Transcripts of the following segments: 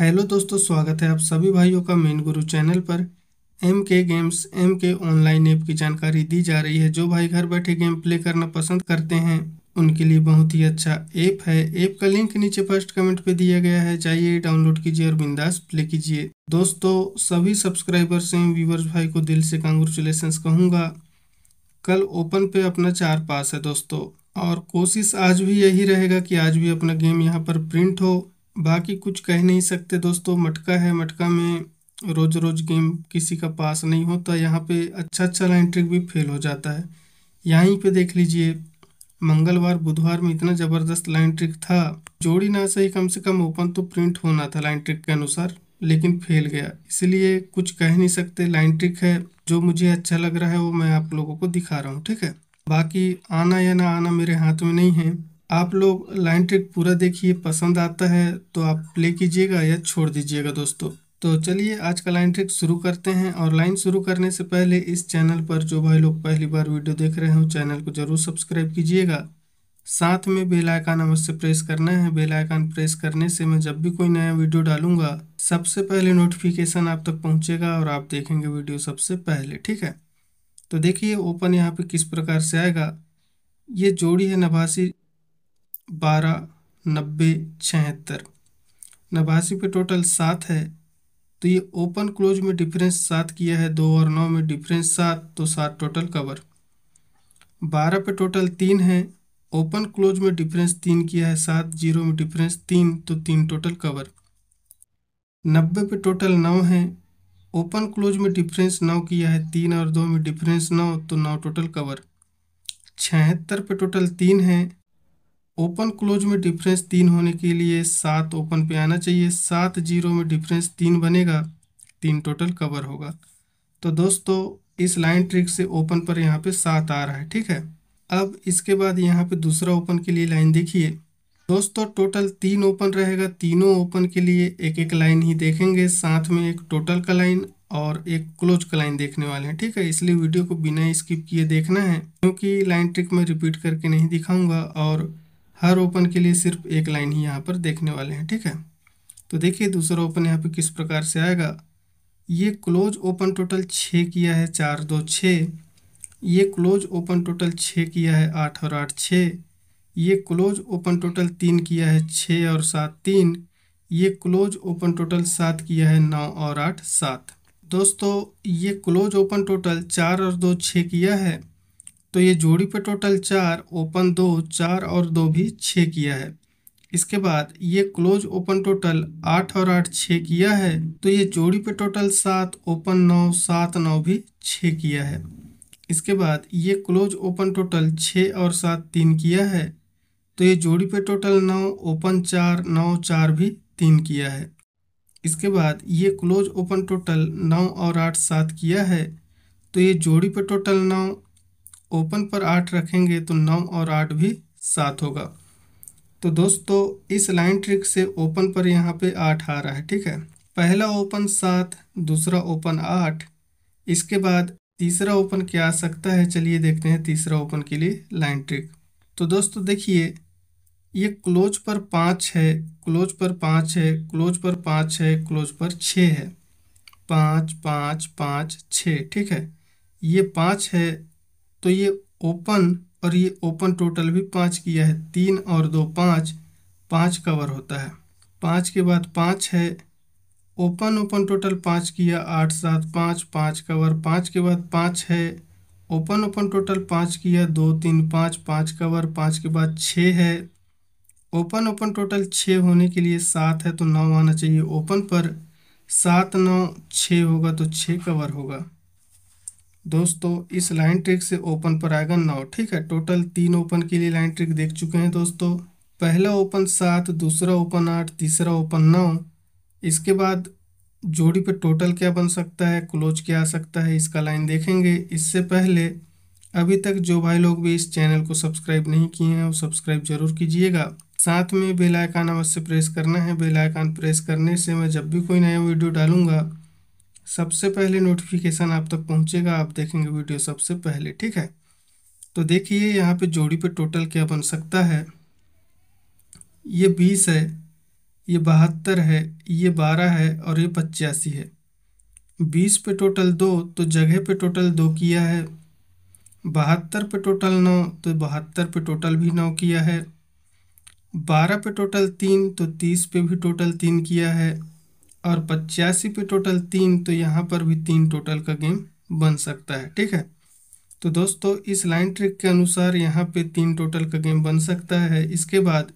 hello दोस्तों स्वागत है आप सभी भाइयों का मेन गुरु चैनल पर M K games M K online app की जानकारी दी जा रही है जो भाई घर बैठे गेम प्ले करना पसंद करते हैं उनके लिए बहुत ही अच्छा ऐप है ऐप का लिंक नीचे फर्स्ट कमेंट पे दिया गया है जाइए डाउनलोड कीजिए और बिंदास प्ले कीजिए दोस्तों सभी सब्सक्राइबर्स एवं व्यूवर्स भाई को दिल से कॉन्ग्रेचुलेसन्स कहूँगा कल ओपन पे अपना चार पास है दोस्तों और कोशिश आज भी यही रहेगा कि आज भी अपना गेम यहाँ पर प्रिंट हो बाकी कुछ कह नहीं सकते दोस्तों मटका है मटका में रोज रोज गेम किसी का पास नहीं होता यहाँ पे अच्छा अच्छा लाइन ट्रिक भी फेल हो जाता है यहीं पे देख लीजिए मंगलवार बुधवार में इतना ज़बरदस्त लाइन ट्रिक था जोड़ी ना सही कम से कम ओपन तो प्रिंट होना था लाइन ट्रिक के अनुसार लेकिन फेल गया इसलिए कुछ कह नहीं सकते लाइन ट्रिक है जो मुझे अच्छा लग रहा है वो मैं आप लोगों को दिखा रहा हूँ ठीक है बाकी आना या ना आना मेरे हाथ में नहीं है आप लोग लाइन ट्रिक पूरा देखिए पसंद आता है तो आप प्ले कीजिएगा या छोड़ दीजिएगा दोस्तों तो चलिए आज का लाइन ट्रिक शुरू करते हैं और लाइन शुरू करने से पहले इस चैनल पर जो भाई लोग पहली बार वीडियो देख रहे हो चैनल को जरूर सब्सक्राइब कीजिएगा साथ में बेल आइकन अवश्य प्रेस करना है बेल आइकन प्रेस करने से मैं जब भी कोई नया वीडियो डालूंगा सबसे पहले नोटिफिकेशन आप तक पहुंचेगा और आप देखेंगे वीडियो सबसे पहले ठीक है तो देखिए ओपन यहाँ पे किस प्रकार से आएगा ये जोड़ी है नभासी बारह नब्बे छहत्तर नवासी पे टोटल सात है तो ये ओपन क्लोज में डिफरेंस सात किया है दो और नौ में डिफरेंस सात तो सात टोटल कवर बारह पे टोटल तीन है ओपन क्लोज में डिफरेंस तीन किया है सात जीरो में डिफरेंस तीन तो तीन टोटल कवर नब्बे पे टोटल नौ है ओपन क्लोज में डिफरेंस नौ किया है तीन और दो में डिफरेंस नौ तो नौ टोटल कवर छहत्तर पे टोटल तीन है ओपन क्लोज में डिफरेंस तीन होने के लिए सात ओपन पे आना चाहिए सात जीरो में डिफरेंस तीन बनेगा तीन टोटल कवर होगा तो दोस्तों इस लाइन ट्रिक से ओपन पर यहाँ पे सात आ रहा है ठीक है अब इसके बाद यहाँ पे दूसरा ओपन के लिए लाइन देखिए दोस्तों टोटल तीन ओपन रहेगा तीनों ओपन के लिए एक एक लाइन ही देखेंगे साथ में एक टोटल का लाइन और एक क्लोज का लाइन देखने वाले हैं ठीक है इसलिए वीडियो को बिना स्किप किए देखना है क्योंकि लाइन ट्रिक में रिपीट करके नहीं दिखाऊंगा और हर ओपन के लिए सिर्फ एक लाइन ही यहाँ पर देखने वाले हैं ठीक है तो देखिए दूसरा ओपन यहाँ पर किस प्रकार से आएगा ये क्लोज ओपन टोटल छः किया है चार दो छः ये क्लोज ओपन टोटल छः किया है आठ और आठ छः ये क्लोज ओपन टोटल तीन किया है छः और सात तीन ये क्लोज ओपन टोटल सात किया है नौ और आठ सात दोस्तों ये क्लोज ओपन टोटल चार और दो छः किया है तो ये जोड़ी पे टोटल चार ओपन दो चार और दो भी छः किया है इसके बाद ये क्लोज ओपन टोटल आठ और आठ छः किया है तो ये जोड़ी पे टोटल सात ओपन नौ सात नौ भी छः किया है इसके बाद ये क्लोज ओपन टोटल छः और सात तीन किया है तो ये जोड़ी पे टोटल नौ ओपन चार नौ चार भी तीन किया है इसके बाद ये क्लोज ओपन टोटल नौ और आठ सात किया है तो ये जोड़ी पे टोटल नौ ओपन पर आठ रखेंगे तो नौ और आठ भी सात होगा तो दोस्तों इस लाइन ट्रिक से ओपन पर यहाँ पे आठ आ रहा है ठीक है पहला ओपन सात दूसरा ओपन आठ इसके बाद तीसरा ओपन क्या आ सकता है चलिए देखते हैं तीसरा ओपन के लिए लाइन ट्रिक तो दोस्तों देखिए ये क्लोज पर पाँच है क्लोज पर पाँच है क्लोज पर पाँच है क्लोज पर छः है पाँच पाँच पाँच छः ठीक है ये पाँच है तो ये ओपन और ये ओपन टोटल भी पाँच किया है तीन और दो पाँच पाँच कवर होता है पाँच के बाद पाँच है ओपन ओपन टोटल पाँच किया आठ सात पाँच पाँच कवर पाँच के बाद पाँच है ओपन ओपन टोटल पाँच किया दो तीन पाँच पाँच कवर पाँच के बाद छः है ओपन ओपन टोटल छः होने के लिए सात है तो नौ आना चाहिए ओपन पर सात नौ छः होगा तो छः कवर होगा दोस्तों इस लाइन ट्रिक से ओपन पर आएगा नौ ठीक है टोटल तीन ओपन के लिए लाइन ट्रिक देख चुके हैं दोस्तों पहला ओपन सात दूसरा ओपन आठ तीसरा ओपन नौ इसके बाद जोड़ी पे टोटल क्या बन सकता है क्लोज क्या आ सकता है इसका लाइन देखेंगे इससे पहले अभी तक जो भाई लोग भी इस चैनल को सब्सक्राइब नहीं किए हैं वो सब्सक्राइब जरूर कीजिएगा साथ में बेलाइकान अवश्य प्रेस करना है बेलाइकान प्रेस करने से मैं जब भी कोई नया वीडियो डालूंगा सबसे पहले नोटिफिकेशन आप तक पहुंचेगा आप देखेंगे वीडियो सबसे पहले ठीक है तो देखिए यहाँ पे जोड़ी पे टोटल क्या बन सकता है ये बीस है ये बहत्तर है ये बारह है और ये पचासी है बीस पे टोटल दो तो जगह पे टोटल दो किया है बहत्तर पे टोटल नौ तो बहत्तर पे टोटल भी नौ किया है बारह पे टोटल तीन तो तीस पे भी टोटल तीन किया है और पचासी पे टोटल तीन तो यहाँ पर भी तीन टोटल का गेम बन सकता है ठीक है तो दोस्तों इस लाइन ट्रिक के अनुसार यहाँ पे तीन टोटल का गेम बन सकता है इसके बाद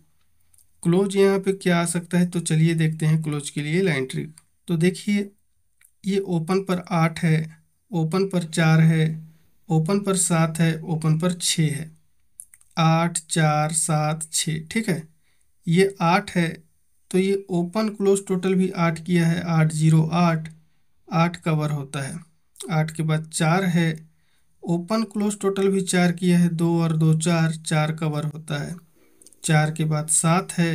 क्लोज यहाँ पे क्या आ सकता है तो चलिए देखते हैं क्लोज के लिए लाइन ट्रिक तो देखिए ये ओपन पर आठ है ओपन पर चार है ओपन पर सात है ओपन पर छः है आठ चार सात छः ठीक है ये आठ है तो ये ओपन क्लोज टोटल भी आठ किया है आठ जीरो आठ आठ कवर होता है आठ के बाद चार है ओपन क्लोज टोटल भी चार किया है दो और दो चार चार कवर होता है चार के बाद सात है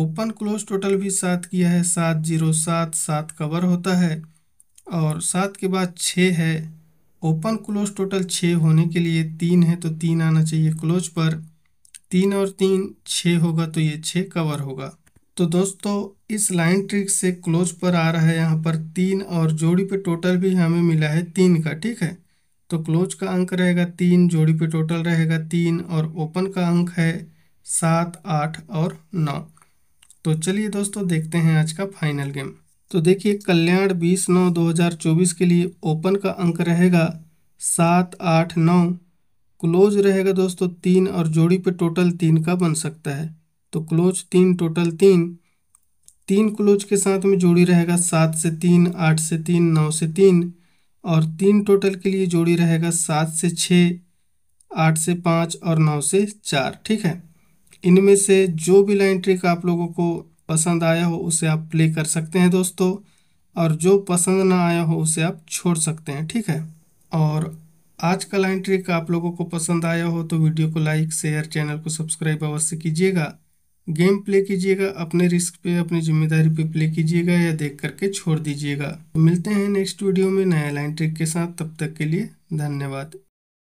ओपन क्लोज टोटल भी सात किया है सात जीरो सात सात कवर होता है और सात के बाद छः है ओपन क्लोज टोटल छः होने के लिए तीन है तो तीन आना चाहिए क्लोज पर तीन और तीन छः होगा तो ये छः कवर होगा तो दोस्तों इस लाइन ट्रिक से क्लोज पर आ रहा है यहाँ पर तीन और जोड़ी पे टोटल भी हमें मिला है तीन का ठीक है तो क्लोज का अंक रहेगा तीन जोड़ी पे टोटल रहेगा तीन और ओपन का अंक है सात आठ और नौ तो चलिए दोस्तों देखते हैं आज का फाइनल गेम तो देखिए कल्याण बीस नौ दो हज़ार चौबीस के लिए ओपन का अंक रहेगा सात आठ नौ क्लोज रहेगा दोस्तों तीन और जोड़ी पे टोटल तीन का बन सकता है तो क्लोज तीन टोटल तीन तीन क्लोज के साथ में जोड़ी रहेगा सात से तीन आठ से तीन नौ से तीन और तीन टोटल के लिए जोड़ी रहेगा सात से छः आठ से पाँच और नौ से चार ठीक है इनमें से जो भी लाइन ट्रिक आप लोगों को पसंद आया हो उसे आप प्ले कर सकते हैं दोस्तों और जो पसंद ना आया हो उसे आप छोड़ सकते हैं ठीक है और आज का लाइन ट्रिक आप लोगों को पसंद आया हो तो वीडियो को लाइक शेयर चैनल को सब्सक्राइब अवश्य कीजिएगा गेम प्ले कीजिएगा अपने रिस्क पे अपनी जिम्मेदारी पे प्ले कीजिएगा या देख करके छोड़ दीजिएगा तो मिलते हैं नेक्स्ट वीडियो में नया लाइन ट्रिक के साथ तब तक के लिए धन्यवाद